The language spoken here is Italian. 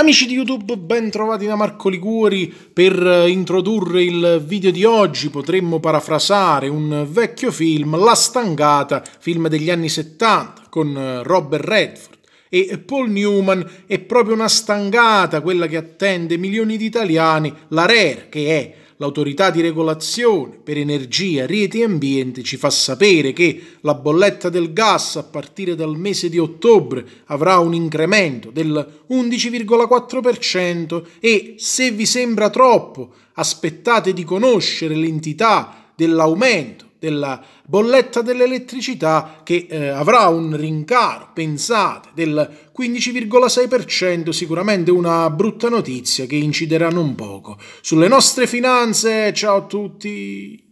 Amici di YouTube, ben trovati da Marco Liguori. Per eh, introdurre il video di oggi potremmo parafrasare un vecchio film, La Stangata, film degli anni 70, con eh, Robert Redford e Paul Newman. È proprio una stangata quella che attende milioni di italiani, la Rare, che è l'autorità di regolazione per energia, reti e ambiente ci fa sapere che la bolletta del gas a partire dal mese di ottobre avrà un incremento del 11,4% e se vi sembra troppo aspettate di conoscere l'entità dell'aumento della bolletta dell'elettricità che eh, avrà un rincaro, pensate, del 15,6%, sicuramente una brutta notizia che inciderà non poco sulle nostre finanze. Ciao a tutti!